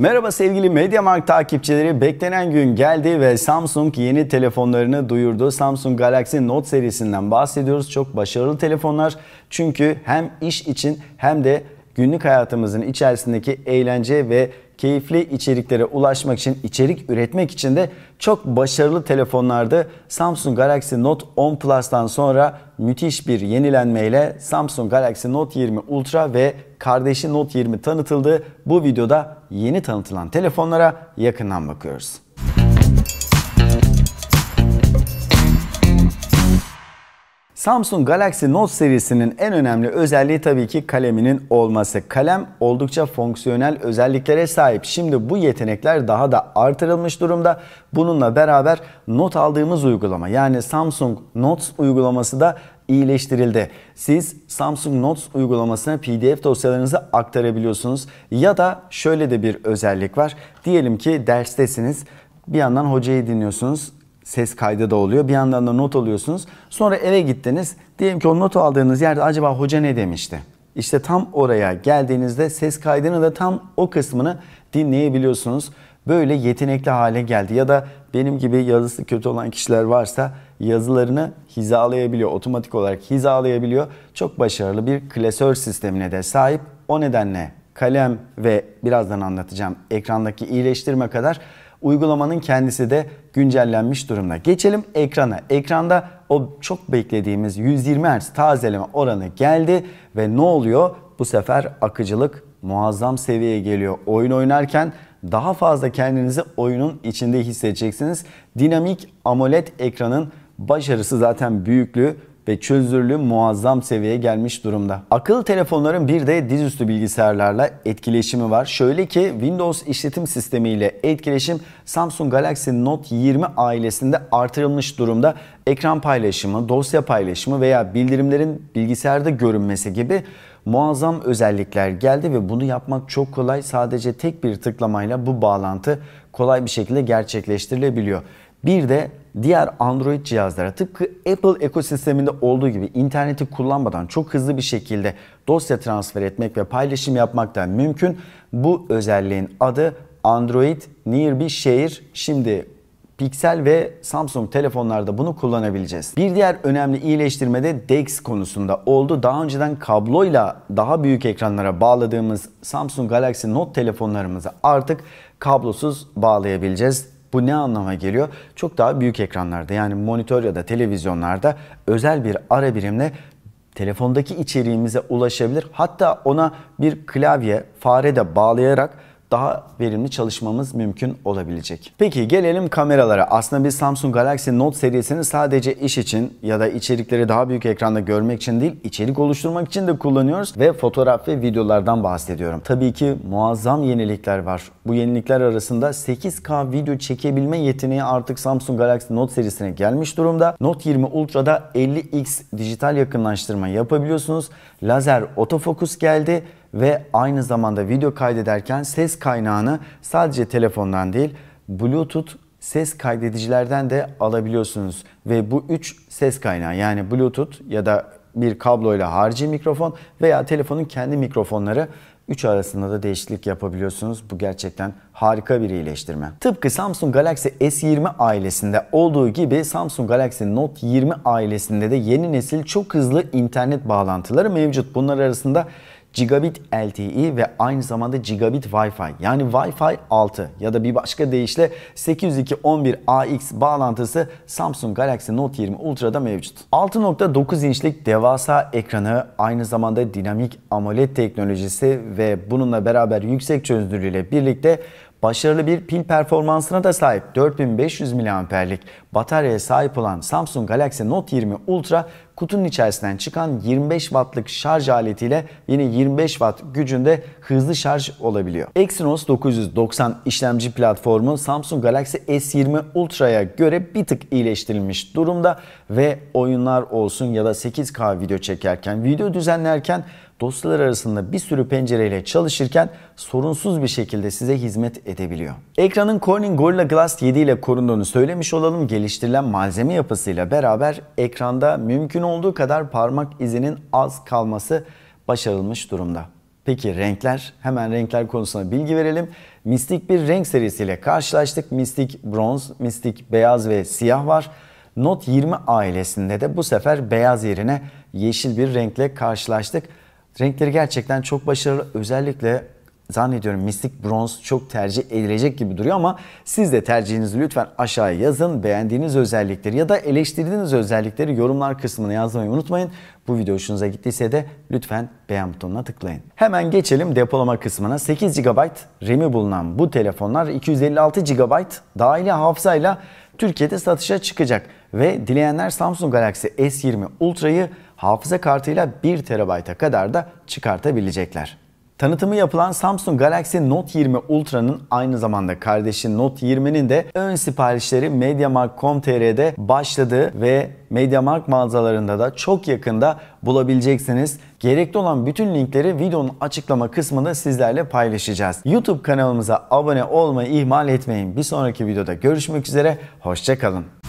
Merhaba sevgili MediaMarkt takipçileri. Beklenen gün geldi ve Samsung yeni telefonlarını duyurdu. Samsung Galaxy Note serisinden bahsediyoruz. Çok başarılı telefonlar. Çünkü hem iş için hem de günlük hayatımızın içerisindeki eğlence ve keyifli içeriklere ulaşmak için, içerik üretmek için de çok başarılı telefonlarda Samsung Galaxy Note 10 Plus'tan sonra müthiş bir yenilenmeyle Samsung Galaxy Note 20 Ultra ve kardeşi Note 20 tanıtıldı. Bu videoda yeni tanıtılan telefonlara yakından bakıyoruz. Samsung Galaxy Note serisinin en önemli özelliği tabii ki kaleminin olması. Kalem oldukça fonksiyonel özelliklere sahip. Şimdi bu yetenekler daha da artırılmış durumda. Bununla beraber not aldığımız uygulama yani Samsung Notes uygulaması da iyileştirildi. Siz Samsung Notes uygulamasına PDF dosyalarınızı aktarabiliyorsunuz. Ya da şöyle de bir özellik var. Diyelim ki derstesiniz. Bir yandan hocayı dinliyorsunuz ses kaydı da oluyor. Bir yandan da not alıyorsunuz. Sonra eve gittiniz. Diyelim ki o notu aldığınız yerde acaba hoca ne demişti? İşte tam oraya geldiğinizde ses kaydını da tam o kısmını dinleyebiliyorsunuz. Böyle yetenekli hale geldi. Ya da benim gibi yazısı kötü olan kişiler varsa yazılarını hizalayabiliyor. Otomatik olarak hizalayabiliyor. Çok başarılı bir klasör sistemine de sahip. O nedenle kalem ve birazdan anlatacağım ekrandaki iyileştirme kadar Uygulamanın kendisi de güncellenmiş durumda. Geçelim ekrana. Ekranda o çok beklediğimiz 120 Hz tazeleme oranı geldi ve ne oluyor? Bu sefer akıcılık muazzam seviyeye geliyor. Oyun oynarken daha fazla kendinizi oyunun içinde hissedeceksiniz. Dinamik AMOLED ekranın başarısı zaten büyüklüğü ve çözünürlüğü muazzam seviyeye gelmiş durumda. Akıllı telefonların bir de dizüstü bilgisayarlarla etkileşimi var. Şöyle ki Windows işletim sistemi ile etkileşim Samsung Galaxy Note 20 ailesinde artırılmış durumda. Ekran paylaşımı, dosya paylaşımı veya bildirimlerin bilgisayarda görünmesi gibi muazzam özellikler geldi ve bunu yapmak çok kolay. Sadece tek bir tıklamayla bu bağlantı kolay bir şekilde gerçekleştirilebiliyor. Bir de diğer Android cihazlara tıpkı Apple ekosisteminde olduğu gibi interneti kullanmadan çok hızlı bir şekilde dosya transfer etmek ve paylaşım yapmak da mümkün. Bu özelliğin adı Android Nearby Share. Şimdi Pixel ve Samsung telefonlarda bunu kullanabileceğiz. Bir diğer önemli iyileştirme de DeX konusunda oldu. Daha önceden kabloyla daha büyük ekranlara bağladığımız Samsung Galaxy Note telefonlarımızı artık kablosuz bağlayabileceğiz. Bu ne anlama geliyor? Çok daha büyük ekranlarda yani monitör ya da televizyonlarda özel bir ara birimle telefondaki içeriğimize ulaşabilir. Hatta ona bir klavye, fare de bağlayarak daha verimli çalışmamız mümkün olabilecek. Peki gelelim kameralara. Aslında biz Samsung Galaxy Note serisini sadece iş için ya da içerikleri daha büyük ekranda görmek için değil, içerik oluşturmak için de kullanıyoruz ve fotoğraf ve videolardan bahsediyorum. Tabii ki muazzam yenilikler var. Bu yenilikler arasında 8K video çekebilme yeteneği artık Samsung Galaxy Note serisine gelmiş durumda. Note 20 Ultra'da 50x dijital yakınlaştırma yapabiliyorsunuz. Lazer otofokus geldi ve aynı zamanda video kaydederken ses kaynağını sadece telefondan değil Bluetooth ses kaydedicilerden de alabiliyorsunuz. Ve bu 3 ses kaynağı yani Bluetooth ya da bir kabloyla harici mikrofon veya telefonun kendi mikrofonları 3 arasında da değişiklik yapabiliyorsunuz. Bu gerçekten harika bir iyileştirme. Tıpkı Samsung Galaxy S20 ailesinde olduğu gibi Samsung Galaxy Note 20 ailesinde de yeni nesil çok hızlı internet bağlantıları mevcut. Bunlar arasında Gigabit LTE ve aynı zamanda Gigabit Wi-Fi yani Wi-Fi 6 ya da bir başka deyişle 802.11ax bağlantısı Samsung Galaxy Note 20 Ultra'da mevcut. 6.9 inçlik devasa ekranı aynı zamanda dinamik AMOLED teknolojisi ve bununla beraber yüksek çözünürlüğüyle birlikte Başarılı bir pil performansına da sahip 4500 mAh'lik bataryaya sahip olan Samsung Galaxy Note 20 Ultra kutunun içerisinden çıkan 25 wattlık şarj aletiyle yine 25 watt gücünde hızlı şarj olabiliyor. Exynos 990 işlemci platformu Samsung Galaxy S20 Ultra'ya göre bir tık iyileştirilmiş durumda ve oyunlar olsun ya da 8K video çekerken, video düzenlerken dosyalar arasında bir sürü pencereyle çalışırken sorunsuz bir şekilde size hizmet edebiliyor. Ekranın Corning Gorilla Glass 7 ile korunduğunu söylemiş olalım. Geliştirilen malzeme yapısıyla beraber ekranda mümkün olduğu kadar parmak izinin az kalması başarılmış durumda. Peki renkler? Hemen renkler konusuna bilgi verelim. Mystic bir renk serisiyle karşılaştık. Mystic Bronze, Mystic beyaz ve siyah var. Note 20 ailesinde de bu sefer beyaz yerine yeşil bir renkle karşılaştık. Renkleri gerçekten çok başarılı. Özellikle zannediyorum mistik bronz çok tercih edilecek gibi duruyor ama siz de tercihinizi lütfen aşağıya yazın. Beğendiğiniz özellikleri ya da eleştirdiğiniz özellikleri yorumlar kısmına yazmayı unutmayın. Bu video hoşunuza gittiyse de lütfen beğen butonuna tıklayın. Hemen geçelim depolama kısmına. 8 GB RAM'i bulunan bu telefonlar 256 GB dahili hafızayla Türkiye'de satışa çıkacak ve dileyenler Samsung Galaxy S20 Ultra'yı hafıza kartıyla 1 TB'a kadar da çıkartabilecekler. Tanıtımı yapılan Samsung Galaxy Note 20 Ultra'nın aynı zamanda kardeşi Note 20'nin de ön siparişleri MediaMarkt.com.tr'de başladı ve MediaMarkt mağazalarında da çok yakında bulabileceksiniz. Gerekli olan bütün linkleri videonun açıklama kısmında sizlerle paylaşacağız. YouTube kanalımıza abone olmayı ihmal etmeyin. Bir sonraki videoda görüşmek üzere, hoşçakalın.